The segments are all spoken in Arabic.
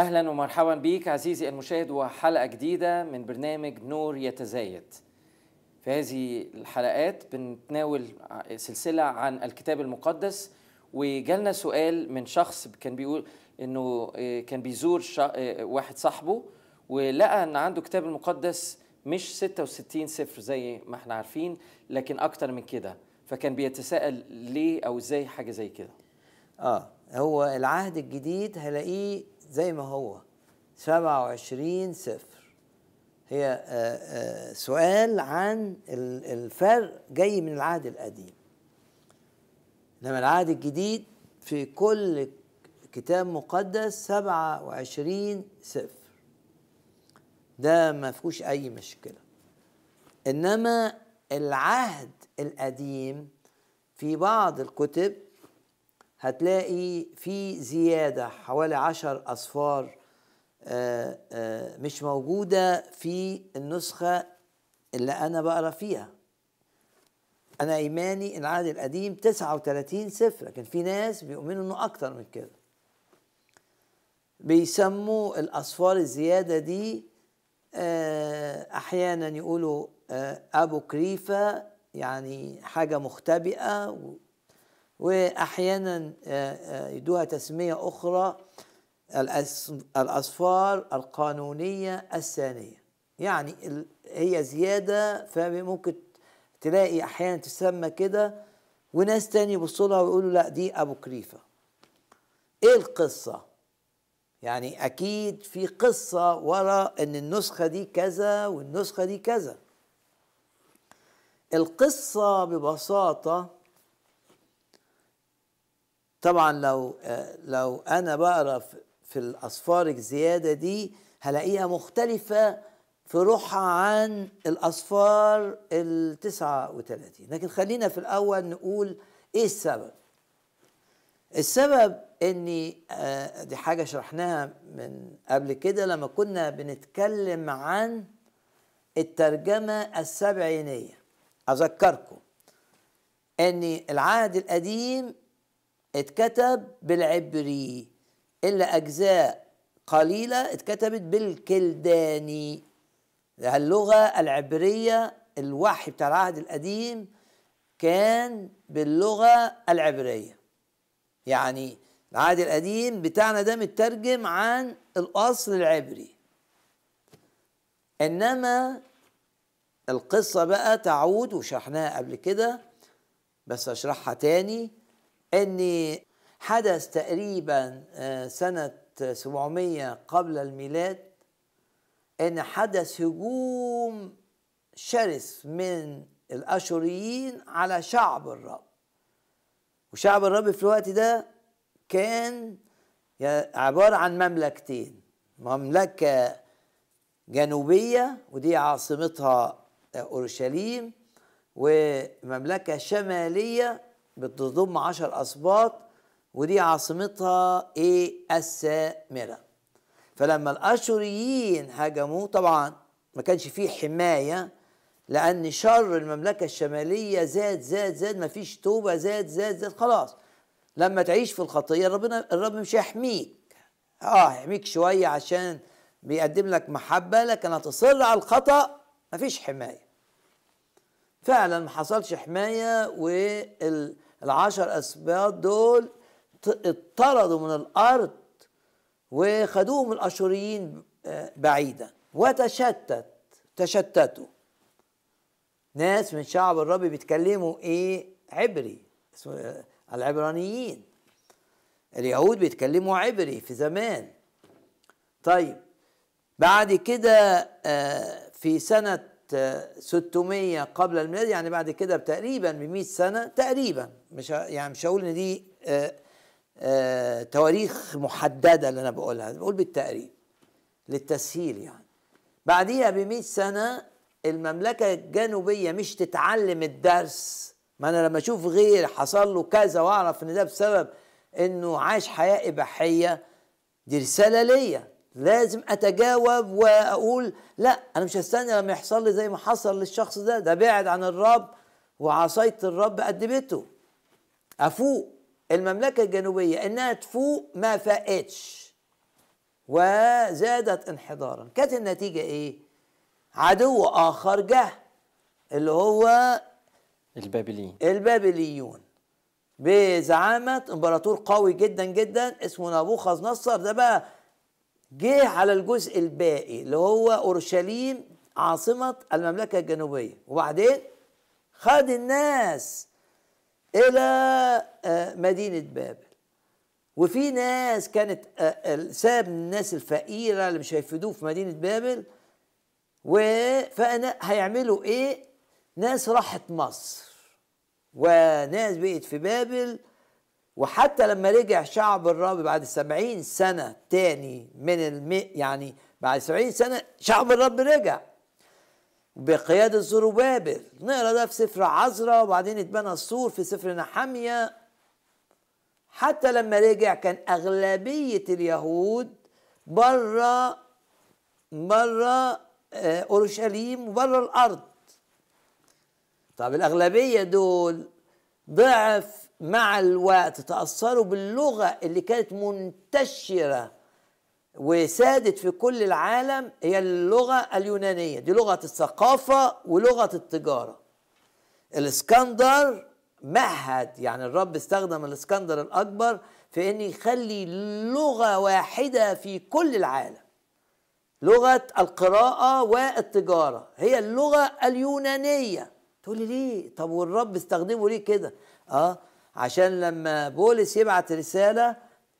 اهلا ومرحبا بيك عزيزي المشاهد وحلقه جديده من برنامج نور يتزايد في هذه الحلقات بنتناول سلسله عن الكتاب المقدس وجالنا سؤال من شخص كان بيقول انه آه، كان بيزور آه، واحد صاحبه ولقى ان عنده كتاب المقدس مش 66 صفر زي ما احنا عارفين لكن اكتر من كده فكان بيتساءل ليه او ازاي حاجه زي كده اه هو العهد الجديد هلاقيه زي ما هو 27 صفر هي آه، آه، سؤال عن الفرق جاي من العهد القديم انما العهد الجديد في كل كتاب مقدس 27 صفر ده ما فيهوش اي مشكله انما العهد القديم في بعض الكتب هتلاقي في زيادة حوالي عشر أصفار آه، آه، مش موجودة في النسخة اللي أنا بقرا فيها أنا إيماني العهد القديم 39 سفر لكن في ناس بيؤمنوا إنه أكتر من كده بيسموا الأصفار الزيادة دي آه، أحيانا يقولوا أبو كريفة يعني حاجة مختبئة واحيانا آه، آه، يدوها تسميه اخرى الاصفار القانونيه الثانيه يعني هي زياده فممكن تلاقي احيانا تسمى كده وناس تاني يبصوا لها ويقولوا لا دي ابو كريفه ايه القصه يعني اكيد في قصه ورا ان النسخه دي كذا والنسخه دي كذا القصه ببساطه طبعا لو آه، لو انا بقرا في الاصفار الزياده دي هلاقيها مختلفه في روحها عن الاصفار ال 39 لكن خلينا في الاول نقول ايه السبب السبب اني آه، دي حاجه شرحناها من قبل كده لما كنا بنتكلم عن الترجمه السبعينيه اذكركم ان العهد القديم اتكتب بالعبري إلا أجزاء قليلة اتكتبت بالكلداني اللغة العبرية الوحي بتاع العهد القديم كان باللغة العبرية يعني العهد القديم بتاعنا ده مترجم عن الأصل العبري إنما القصة بقى تعود وشرحناها قبل كده بس أشرحها تاني أني حدث تقريبا آه، سنة 700 قبل الميلاد أن حدث هجوم شرس من الأشوريين على شعب الرب وشعب الرب في الوقت ده كان عبارة عن مملكتين مملكة جنوبية ودي عاصمتها آه، أورشليم ومملكة شمالية بتضم عشر أسباط ودي عاصمتها إيه السامرة فلما الأشوريين هجموا طبعا ما كانش فيه حماية لأن شر المملكة الشمالية زاد زاد زاد ما فيش توبة زاد زاد زاد خلاص لما تعيش في الخطية ربنا الرب مش هيحميك اه هيحميك شوية عشان بيقدم لك محبة لكن هتصر على الخطأ ما فيش حماية فعلا ما حصلش حمايه والعشر اسباط دول اتطردوا من الارض وخدوهم الاشوريين آه، بعيدا وتشتت تشتتوا ناس من شعب الرب بيتكلموا ايه عبري اسمه آه، العبرانيين اليهود بيتكلموا عبري في زمان طيب بعد كده آه، في سنة 600 قبل الميلاد يعني بعد كده تقريبا ب 100 سنه تقريبا مش يعني مش هقول ان دي آه، آه، تواريخ محدده اللي انا بقولها بقول بالتقريب للتسهيل يعني بعديها ب 100 سنه المملكه الجنوبيه مش تتعلم الدرس ما انا لما اشوف غير حصل له كذا واعرف ان ده بسبب انه عاش حياه اباحيه دي رساله ليا لازم اتجاوب واقول لا انا مش هستنى لما يحصل لي زي ما حصل للشخص ده ده بعد عن الرب وعصيت الرب قدمته افوق المملكه الجنوبيه انها تفوق ما فاقتش وزادت انحدارا كانت النتيجه ايه عدو اخر جه اللي هو البابليين البابليون بزعامه امبراطور قوي جدا جدا اسمه نبوخذ نصر ده بقى جه على الجزء الباقي اللي هو اورشليم عاصمه المملكه الجنوبيه وبعدين خد الناس الى آه، مدينه بابل وفي ناس كانت آه، ساب الناس الفقيره اللي مش هيفيدوه في مدينه بابل فانا هيعملوا ايه ناس راحت مصر وناس بقت في بابل وحتى لما رجع شعب الرب بعد سبعين سنة تاني من الم... يعني بعد سبعين سنة شعب الرب رجع بقيادة زروبابل نقرا ده في سفر عزرا وبعدين اتبنى السور في سفر نحمية حتى لما رجع كان أغلبية اليهود بره بره آه، أورشليم وبره الأرض طب الأغلبية دول ضعف مع الوقت تأثروا باللغة اللي كانت منتشرة وسادت في كل العالم هي اللغة اليونانية دي لغة الثقافة ولغة التجارة الاسكندر مهد يعني الرب استخدم الاسكندر الأكبر في أن يخلي لغة واحدة في كل العالم لغة القراءة والتجارة هي اللغة اليونانية تقولي ليه طب والرب استخدمه ليه كده اه عشان لما بولس يبعت رسالة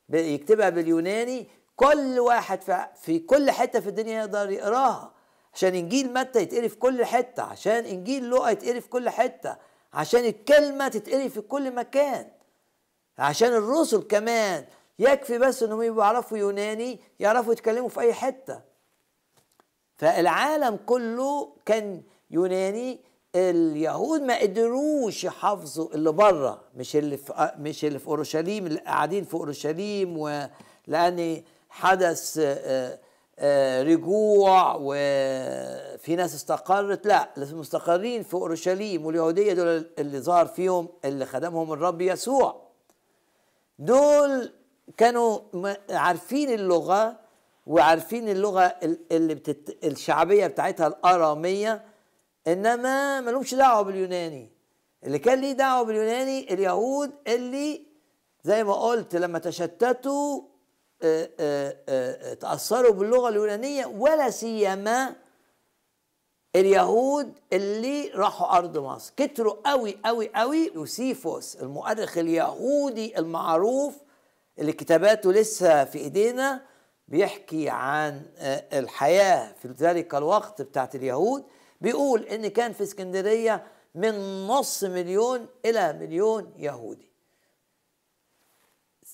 يكتبها باليوناني كل واحد في كل حتة في الدنيا يقدر يقراها عشان انجيل متى يتقري في كل حتة عشان انجيل لوقا يتقري في كل حتة عشان الكلمة تتقري في كل مكان عشان الرسل كمان يكفي بس انهم يبقوا يعرفوا يوناني يعرفوا يتكلموا في اي حته فالعالم كله كان يوناني اليهود ما قدروش يحافظوا اللي بره مش اللي في مش اللي في اورشليم اللي قاعدين في اورشليم ولان حدث آه، آه، رجوع وفي ناس استقرت لا اللي مستقرين في اورشليم واليهوديه دول اللي ظهر فيهم اللي خدمهم الرب يسوع دول كانوا عارفين اللغه وعارفين اللغه اللي بتت... الشعبيه بتاعتها الاراميه انما ملوش دعوه باليوناني اللي كان ليه دعوه باليوناني اليهود اللي زي ما قلت لما تشتتوا آه، آه، آه، تاثروا باللغه اليونانيه ولا سيما اليهود اللي راحوا ارض مصر كتروا قوي قوي قوي يوسيفوس المؤرخ اليهودي المعروف اللي كتاباته لسه في ايدينا بيحكي عن الحياه في ذلك الوقت بتاعت اليهود بيقول ان كان في اسكندريه من نص مليون الى مليون يهودي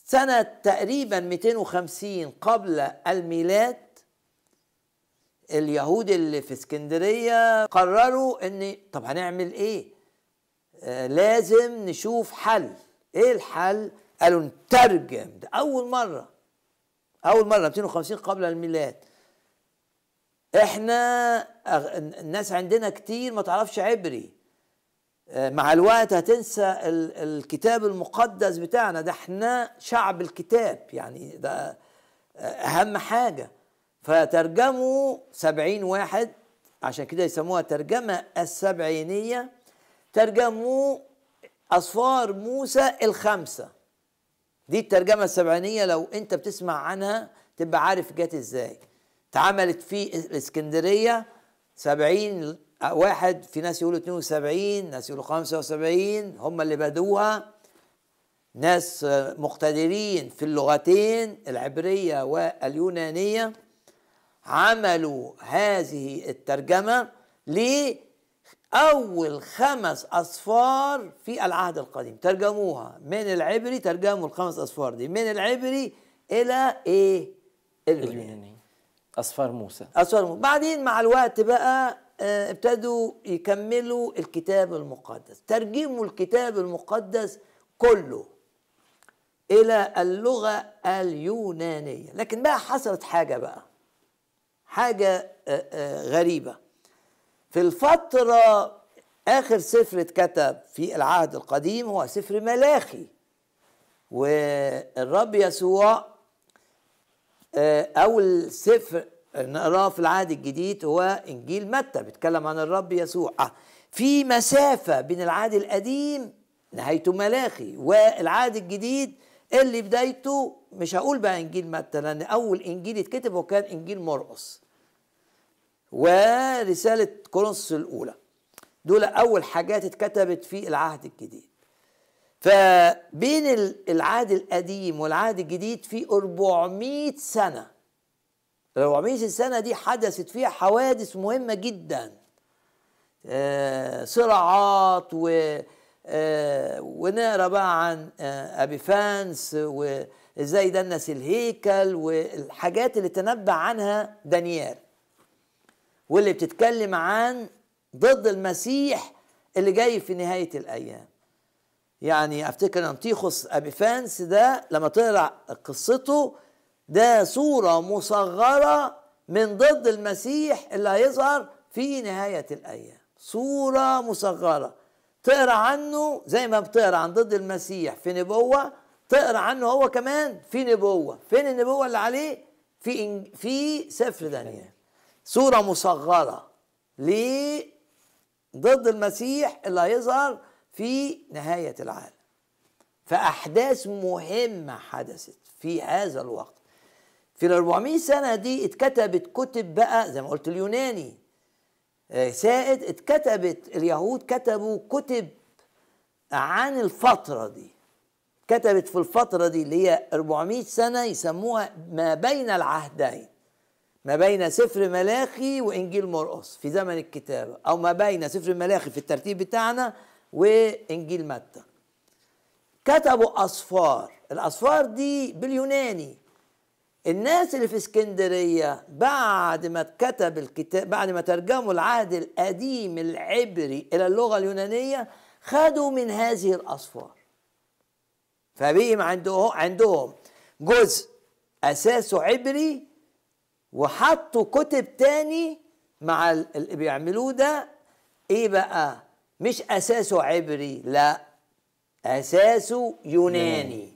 سنة تقريبا 250 قبل الميلاد اليهود اللي في اسكندرية قرروا ان طب هنعمل ايه آه لازم نشوف حل ايه الحل قالوا نترجم ده اول مرة اول مرة 250 قبل الميلاد احنا الناس عندنا كتير ما تعرفش عبري آه، مع الوقت هتنسى الكتاب المقدس بتاعنا ده احنا شعب الكتاب يعني ده اهم حاجه فترجموا سبعين واحد عشان كده يسموها ترجمه السبعينيه ترجموا اسفار موسى الخمسه دي الترجمه السبعينيه لو انت بتسمع عنها تبقى عارف جت ازاي اتعملت في الاسكندريه 70 واحد في ناس يقولوا 72 ناس يقولوا 75 هم اللي بدوها ناس مقتدرين في اللغتين العبريه واليونانيه عملوا هذه الترجمه لأول خمس أصفار في العهد القديم ترجموها من العبري ترجموا الخمس أصفار دي من العبري إلى إيه؟ اليوناني اصفار موسى اصفار موسى بعدين مع الوقت بقى آه، ابتدوا يكملوا الكتاب المقدس ترجموا الكتاب المقدس كله الى اللغه اليونانيه لكن بقى حصلت حاجه بقى حاجه آه، آه، غريبه في الفتره اخر سفر اتكتب في العهد القديم هو سفر ملاخي والرب يسوع آه، أول سفر نقراه في العهد الجديد هو إنجيل متى بيتكلم عن الرب يسوع آه، في مسافة بين العهد القديم نهايته ملاخي والعهد الجديد اللي بدايته مش هقول بقى إنجيل متى لأن أول إنجيل اتكتب هو كان إنجيل مرقص ورسالة كورنثوس الأولى دول أول حاجات اتكتبت في العهد الجديد فبين العهد القديم والعهد الجديد في 400 سنة 400 سنة دي حدثت فيها حوادث مهمة جدا آه، صراعات و آه، ونقرا بقى عن آه، ابي فانس وازاي دنس الهيكل والحاجات اللي تنبأ عنها دانيال واللي بتتكلم عن ضد المسيح اللي جاي في نهايه الايام يعني افتكر انطيخوس ابيفانس ده لما تقرا قصته ده صوره مصغره من ضد المسيح اللي هيظهر في نهايه الايام صوره مصغره تقرا عنه زي ما بتقرا عن ضد المسيح في نبوه تقرا عنه هو كمان في نبوه فين النبوه اللي عليه في إنج... في سفر دانيال صوره مصغره ليه ضد المسيح اللي هيظهر في نهاية العالم فأحداث مهمة حدثت في هذا الوقت في ال 400 سنة دي اتكتبت كتب بقى زي ما قلت اليوناني آه، سائد اتكتبت اليهود كتبوا كتب عن الفترة دي كتبت في الفترة دي اللي هي 400 سنة يسموها ما بين العهدين ما بين سفر ملاخي وإنجيل مرقص في زمن الكتابة أو ما بين سفر ملاخي في الترتيب بتاعنا وانجيل متى كتبوا اصفار الاصفار دي باليوناني الناس اللي في اسكندريه بعد ما اتكتب الكتاب بعد ما ترجموا العهد القديم العبري الى اللغه اليونانيه خدوا من هذه الاصفار فبقي عندهم عندهم جزء اساسه عبري وحطوا كتب تاني مع اللي بيعملوه ده ايه بقى مش اساسه عبري لا اساسه يوناني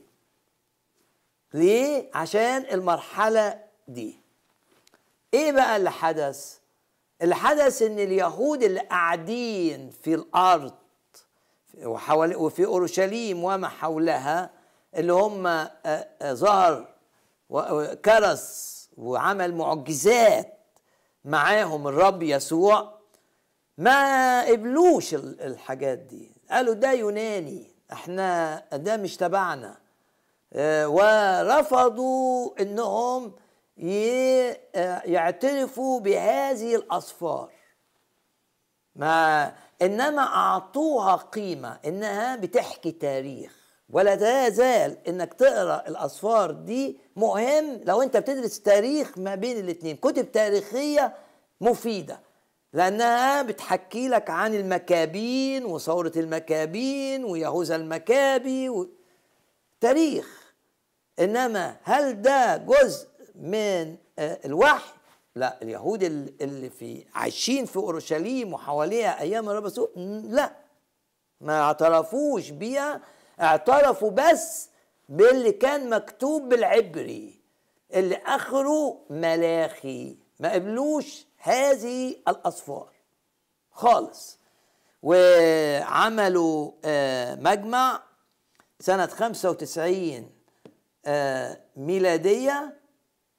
ليه عشان المرحله دي ايه بقى اللي حدث اللي حدث ان اليهود اللي قاعدين في الارض وحوالي وفي اورشليم وما حولها اللي هم آه، آه، ظهر وكرس وعمل معجزات معاهم الرب يسوع ما قبلوش الحاجات دي قالوا ده يوناني احنا ده مش تبعنا آه، ورفضوا انهم آه، يعترفوا بهذه الاصفار ما انما اعطوها قيمه انها بتحكي تاريخ ولا تزال انك تقرا الاصفار دي مهم لو انت بتدرس تاريخ ما بين الاتنين كتب تاريخيه مفيده لأنها بتحكي لك عن المكابين وثورة المكابين ويهوذا المكابي و... تاريخ إنما هل ده جزء من آه، الوحي لا اليهود اللي في عايشين في اورشليم وحواليها ايام الرب لا ما اعترفوش بيها اعترفوا بس باللي كان مكتوب بالعبري اللي اخره ملاخي ما قبلوش هذه الأصفار خالص وعملوا آه، مجمع سنة 95 آه، ميلادية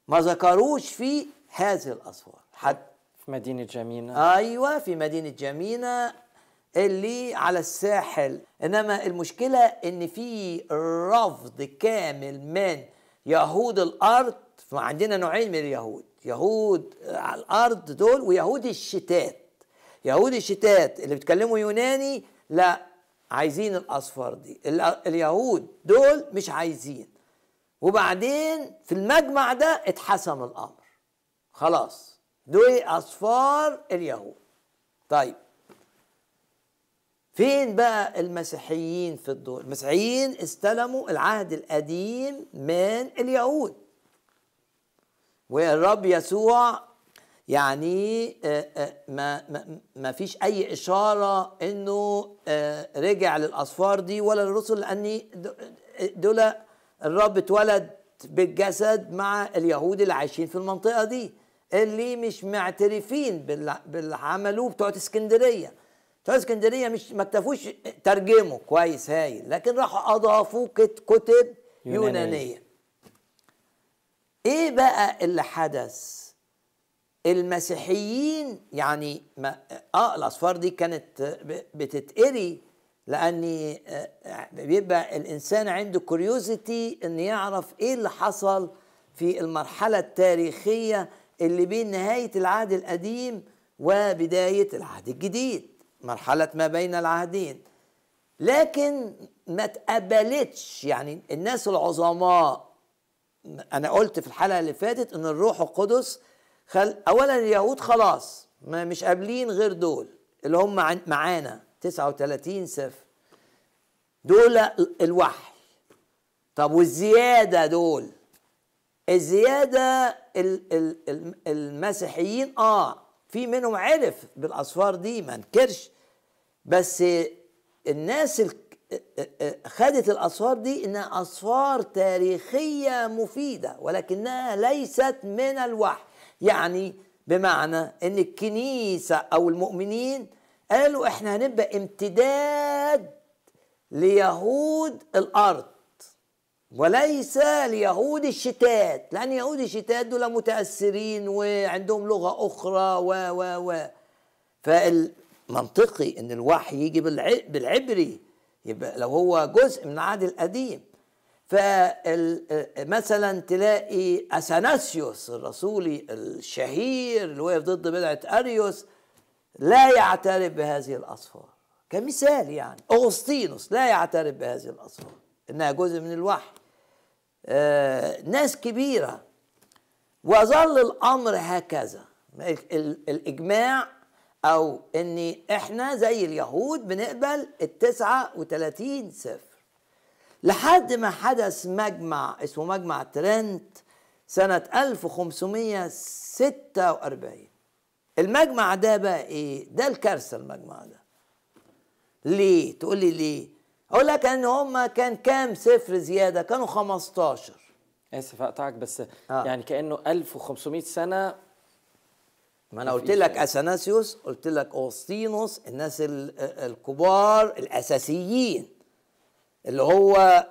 ما ذكروش فيه هذه الأصفار حتى في مدينة جمينة أيوة في مدينة جمينة اللي على الساحل إنما المشكلة إن في رفض كامل من يهود الأرض عندنا نوعين من اليهود يهود آه، على الارض دول ويهود الشتات يهود الشتات اللي بيتكلموا يوناني لا عايزين الاصفار دي اليهود دول مش عايزين وبعدين في المجمع ده اتحسم الامر خلاص دول اصفار اليهود طيب فين بقى المسيحيين في الدول المسيحيين استلموا العهد القديم من اليهود والرب يسوع يعني آه، آه، ما, ما, ما فيش اي اشاره انه آه، رجع للاصفار دي ولا للرسل لاني دول الرب اتولد بالجسد مع اليهود اللي عايشين في المنطقه دي اللي مش معترفين باللي عملوه بتوع اسكندريه بتوع اسكندريه مش ما اكتفوش ترجموا كويس هايل لكن راحوا اضافوا كتب يونانيه, يونانية. ايه بقى اللي حدث المسيحيين يعني ما اه, آه، الاصفار دي كانت بتتقري لاني آه، آه، بيبقى الانسان عنده كوريوزيتي ان يعرف ايه اللي حصل في المرحله التاريخيه اللي بين نهايه العهد القديم وبدايه العهد الجديد مرحله ما بين العهدين لكن ما تقبلتش يعني الناس العظماء انا قلت في الحلقه اللي فاتت ان الروح القدس خل اولا اليهود خلاص ما مش قابلين غير دول اللي هم معانا 39 صفر دول الوحي طب والزياده دول الزياده المسيحيين اه في منهم عرف بالاصفار دي ما انكرش بس الناس خدت الأصفار دي إنها أصفار تاريخية مفيدة ولكنها ليست من الوحي يعني بمعنى إن الكنيسة أو المؤمنين قالوا إحنا هنبقى امتداد ليهود الأرض وليس ليهود الشتات لأن يهود الشتات دول متأثرين وعندهم لغة أخرى و و و فالمنطقي ان الوحي يجي بالعبري يبقى لو هو جزء من العهد القديم فمثلا تلاقي اثناسيوس الرسولي الشهير اللي وقف ضد بدعه اريوس لا يعترف بهذه الاصفار كمثال يعني اغسطينوس لا يعترف بهذه الاصفار انها جزء من الوحي آه، ناس كبيره وظل الامر هكذا الاجماع او ان احنا زي اليهود بنقبل التسعة وتلاتين صفر لحد ما حدث مجمع اسمه مجمع ترنت سنة 1546 المجمع ده بقى ايه؟ ده الكارثة المجمع ده ليه؟ تقول لي ليه؟ اقول لك ان هما كان كام صفر زيادة؟ كانوا 15 اسف اقطعك بس آه. يعني كانه 1500 سنه ما انا قلت لك اثناسيوس قلت لك اوسطينوس الناس الكبار الاساسيين اللي هو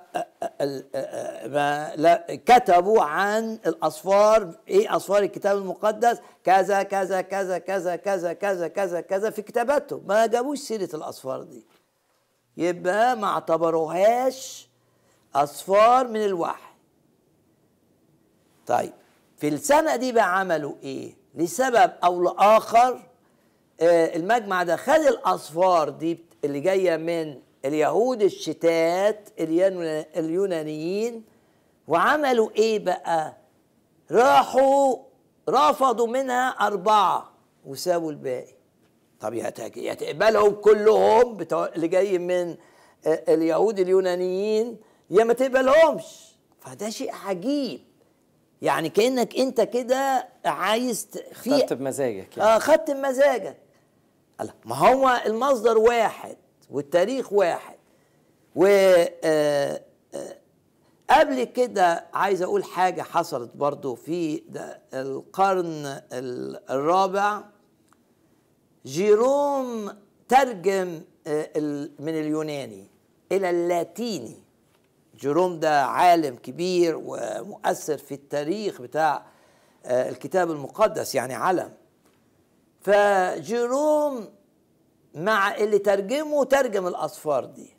كتبوا عن الاصفار ايه اصفار الكتاب المقدس كذا كذا كذا كذا كذا كذا كذا كذا في كتاباتهم ما جابوش سيره الاصفار دي يبقى ما اعتبروهاش اصفار من الوحي طيب في السنه دي بقى عملوا ايه لسبب او لاخر آه، المجمع ده خد الاصفار دي اللي جايه من اليهود الشتات اليونانيين وعملوا ايه بقى راحوا رفضوا منها اربعه وسابوا الباقي طب يا تقبلهم كلهم بتوع اللي جاي من آه، اليهود اليونانيين يا ما تقبلهمش فده شيء عجيب يعني كانك انت كده عايز في خدت بمزاجك يعني. اه خدت بمزاجك ما هو المصدر واحد والتاريخ واحد و آه، آه، قبل كده عايز اقول حاجه حصلت برضو في القرن الرابع جيروم ترجم آه، من اليوناني الى اللاتيني جيروم ده عالم كبير ومؤثر في التاريخ بتاع آه، الكتاب المقدس يعني علم فجيروم مع اللي ترجمه ترجم الاصفار دي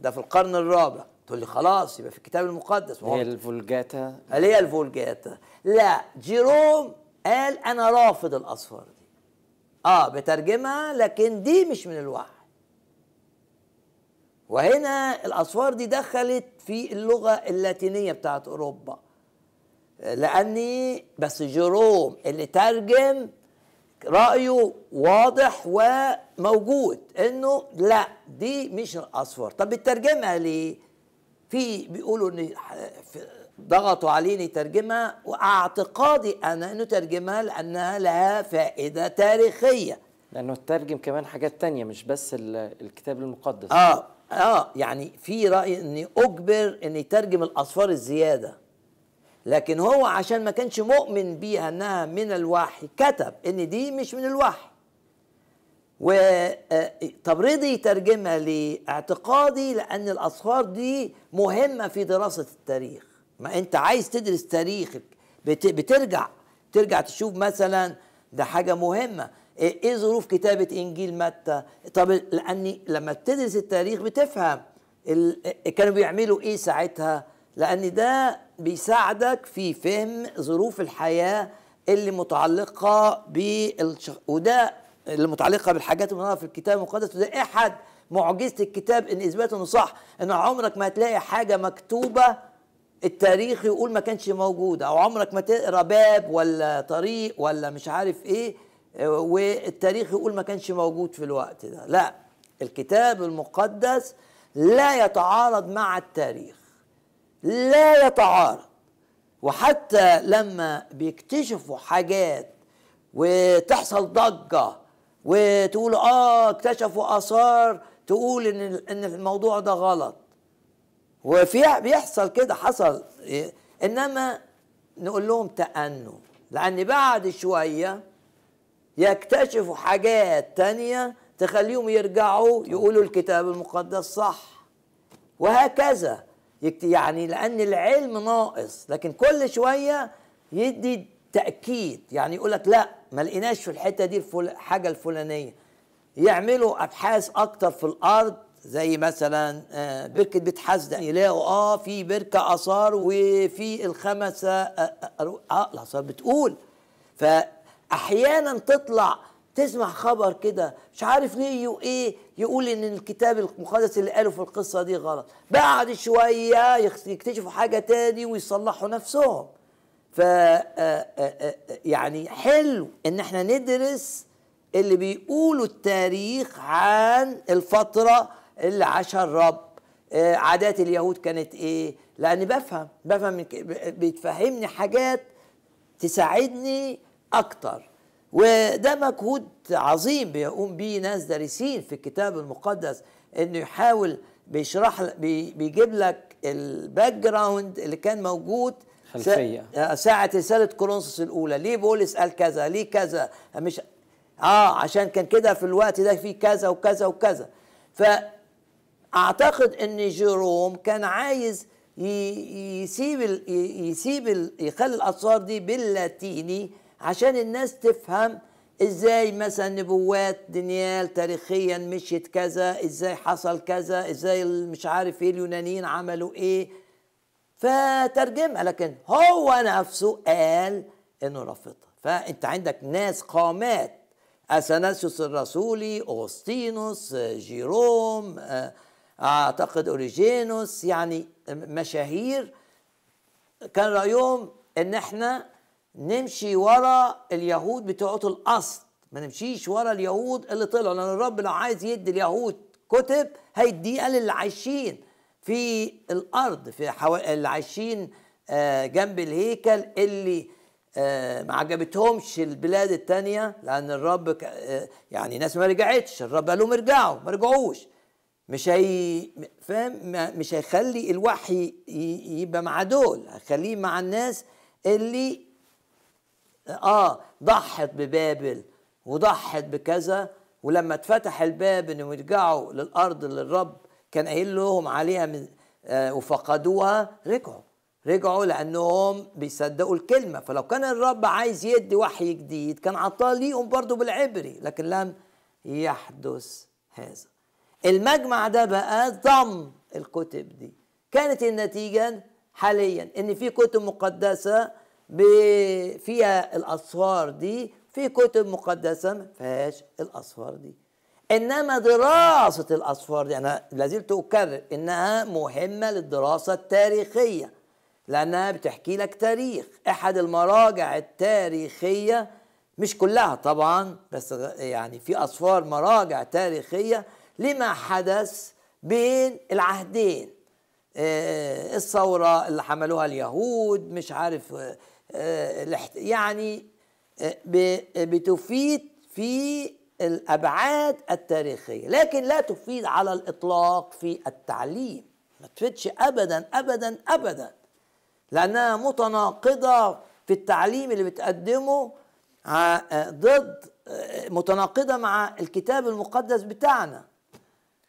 ده في القرن الرابع تقول لي خلاص يبقى في الكتاب المقدس هي الفولجاتا قال هي الفولجاتا لا جيروم قال انا رافض الاصفار دي اه بترجمها لكن دي مش من الوحي وهنا الاسوار دي دخلت في اللغه اللاتينيه بتاعت اوروبا لاني بس جيروم اللي ترجم رايه واضح وموجود انه لا دي مش الاسوار طب بترجمها ليه في بيقولوا ان ضغطوا عليني ترجمها واعتقادي انا انه ترجمها لانها لها فائده تاريخيه لانه ترجم كمان حاجات تانية مش بس الكتاب المقدس اه اه يعني في راي اني اجبر اني يترجم الاصفار الزياده لكن هو عشان ما كانش مؤمن بيها انها من الوحي كتب ان دي مش من الوحي و آه، طب رضي يترجمها لاعتقادي لان الاصفار دي مهمه في دراسه التاريخ ما انت عايز تدرس تاريخك بترجع ترجع تشوف مثلا ده حاجه مهمه إيه-, ايه ظروف كتابه انجيل متى طب لاني لما بتدرس التاريخ بتفهم إيه كانوا بيعملوا ايه ساعتها لان ده بيساعدك في فهم ظروف الحياه اللي متعلقه بالش وده اللي متعلقه بالحاجات اللي في الكتاب المقدس وده احد معجزه الكتاب ان اثبات انه صح ان عمرك ما هتلاقي حاجه مكتوبه التاريخ يقول ما كانش موجود او عمرك ما تقرا باب ولا طريق ولا مش عارف ايه والتاريخ يقول ما كانش موجود في الوقت ده لا الكتاب المقدس لا يتعارض مع التاريخ لا يتعارض وحتى لما بيكتشفوا حاجات وتحصل ضجة وتقول اه اكتشفوا آثار تقول ان ان الموضوع ده غلط وفي بيحصل كده حصل إيه؟ انما نقول لهم تأنوا لأن بعد شوية يكتشفوا حاجات تانية تخليهم يرجعوا يقولوا الكتاب المقدس صح وهكذا يعني لأن العلم ناقص لكن كل شوية يدي تأكيد يعني يقول لك لا ما لقيناش في الحتة دي الحاجة الفلانية يعملوا أبحاث أكتر في الأرض زي مثلا بركة بيت حسدة يلاقوا اه في بركة آثار وفي الخمسة آه الآثار بتقول ف احيانا تطلع تسمع خبر كده مش عارف ليه وايه يقول ان الكتاب المقدس اللي قاله في القصه دي غلط بعد شويه يكتشفوا حاجه تاني ويصلحوا نفسهم ف يعني حلو ان احنا ندرس اللي بيقولوا التاريخ عن الفتره اللي عاشها الرب عادات اليهود كانت ايه لاني بفهم بفهم بيتفهمني حاجات تساعدني أكتر وده مجهود عظيم بيقوم بيه ناس دارسين في الكتاب المقدس انه يحاول بيشرح بيجيب لك الباك جراوند اللي كان موجود خلفيه آه، ساعه رساله كورنثوس الاولى ليه بولس قال كذا ليه كذا مش اه عشان كان كده في الوقت ده في كذا وكذا وكذا فاعتقد ان جيروم كان عايز يسيب يسيب يخلي الاثار دي باللاتيني عشان الناس تفهم ازاي مثلا نبوات دانيال تاريخيا مشيت كذا ازاي حصل كذا ازاي مش عارف ايه اليونانيين عملوا ايه فترجمها لكن هو نفسه قال انه رافضها فانت عندك ناس قامات اثناسيوس الرسولي اغسطينوس جيروم آه، اعتقد اوريجينوس يعني مشاهير كان رايهم ان احنا نمشي ورا اليهود بتوعه الاصل ما نمشيش ورا اليهود اللي طلعوا لان الرب لو عايز يدي اليهود كتب هيديها للي عايشين في الارض في حو... اللي عايشين آه، جنب الهيكل اللي آه، ما عجبتهمش البلاد التانية لأن الرب ك... آه، يعني ناس ما رجعتش الرب قال لهم ارجعوا ما رجعوش مش هي فاهم مش هيخلي الوحي يبقى مع دول هيخليه مع الناس اللي اه ضحت ببابل وضحت بكذا ولما اتفتح الباب انهم يرجعوا للارض اللي الرب كان قايل لهم عليها من آه وفقدوها رجعوا رجعوا لانهم بيصدقوا الكلمه فلو كان الرب عايز يدي وحي جديد كان عطاه ليهم برضه بالعبري لكن لم يحدث هذا المجمع ده بقى ضم الكتب دي كانت النتيجه حاليا ان في كتب مقدسه فيها الاسفار دي في كتب مقدسه ما فيهاش الاسفار دي انما دراسه الاسفار دي انا لازلت اكرر انها مهمه للدراسه التاريخيه لانها بتحكي لك تاريخ احد المراجع التاريخيه مش كلها طبعا بس يعني في اسفار مراجع تاريخيه لما حدث بين العهدين آه، الثوره اللي حملوها اليهود مش عارف آه، آه، يعني آه، بتفيد في الابعاد التاريخيه لكن لا تفيد على الاطلاق في التعليم ما تفيدش ابدا ابدا ابدا لانها متناقضه في التعليم اللي بتقدمه آه، ضد متناقضه مع الكتاب المقدس بتاعنا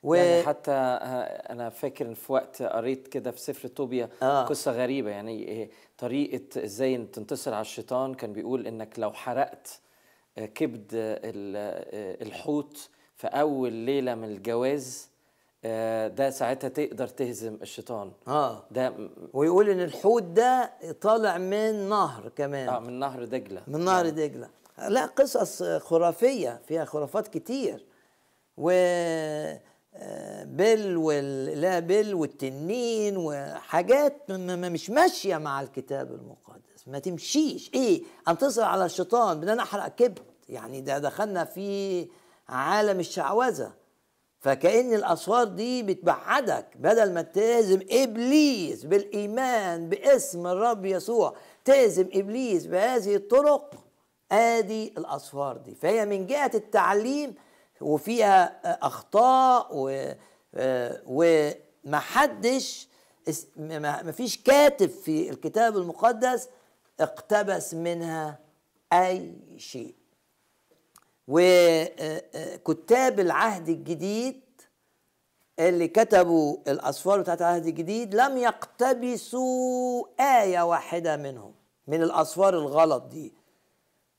و... يعني حتى آه، انا فاكر في وقت قريت كده في سفر توبيا آه. قصه غريبه يعني آه، طريقه ازاي تنتصر على الشيطان كان بيقول انك لو حرقت آه، كبد الحوت في اول ليله من الجواز ده ساعتها تقدر تهزم الشيطان اه ده ويقول ان الحوت ده طالع من نهر كمان اه من نهر دجله من نهر يعني. دجله لا قصص خرافيه فيها خرافات كتير و بل ولا بل والتنين وحاجات مش ماشية مع الكتاب المقدس ما تمشيش إيه أنتصر على الشيطان بأن أنا أحرق كبد يعني ده دخلنا في عالم الشعوذة فكأن الأسوار دي بتبعدك بدل ما تهزم إبليس بالإيمان باسم الرب يسوع تهزم إبليس بهذه الطرق آدي الأسوار دي فهي من جهة التعليم وفيها اخطاء و آه، ومحدش مفيش كاتب في الكتاب المقدس اقتبس منها اي شيء وكتاب العهد الجديد اللي كتبوا الاسفار بتاعت العهد الجديد لم يقتبسوا ايه واحده منهم من الاسفار الغلط دي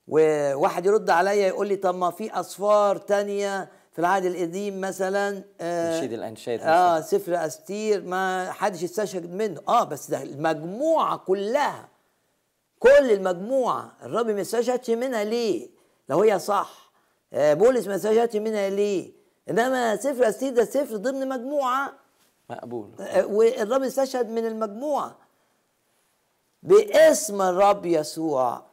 وواحد يرد عليا يقول لي طب ما في اصفار تانية في العهد القديم مثلا آه الانشاد اه سفر استير ما حدش استشهد منه اه بس ده المجموعه كلها كل المجموعه الرب ما استشهدش منها ليه؟ لو هي صح آه بولس ما استشهدش منها ليه؟ انما سفر استير ده سفر ضمن مجموعه مقبول آه والرب استشهد من المجموعه باسم الرب يسوع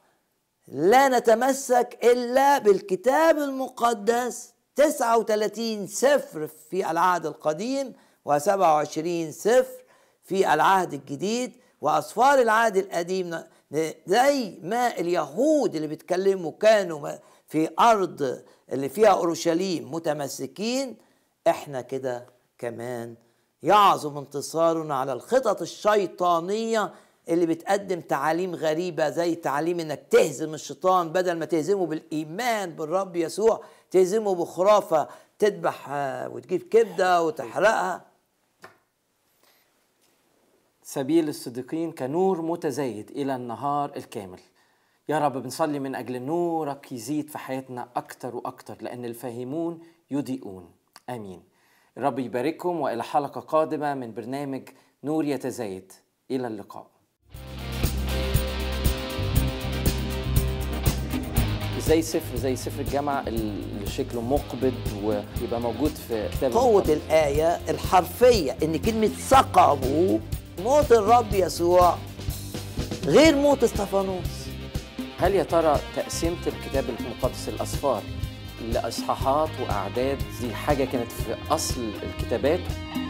لا نتمسك إلا بالكتاب المقدس 39 سفر في العهد القديم و27 سفر في العهد الجديد وأسفار العهد القديم زي ما اليهود اللي بيتكلموا كانوا في أرض اللي فيها أورشليم متمسكين احنا كده كمان يعظم انتصارنا على الخطط الشيطانية اللي بتقدم تعاليم غريبة زي تعاليم انك تهزم الشيطان بدل ما تهزمه بالايمان بالرب يسوع تهزمه بخرافة تذبح آه، وتجيب كبدة وتحرقها سبيل الصديقين كنور متزايد إلى النهار الكامل يا رب بنصلي من أجل نورك يزيد في حياتنا أكتر وأكتر لأن الفاهمون يضيئون آمين رب يبارككم وإلى حلقة قادمة من برنامج نور يتزايد إلى اللقاء زي سفر زي سفر الجامعة اللي شكله مقبض ويبقى موجود في كتاب قوة الآية الحرفية إن كلمة ثقبوا موت الرب يسوع غير موت استفانوس هل يا ترى تقسيمة الكتاب المقدس الأسفار لإصحاحات وأعداد دي حاجة كانت في أصل الكتابات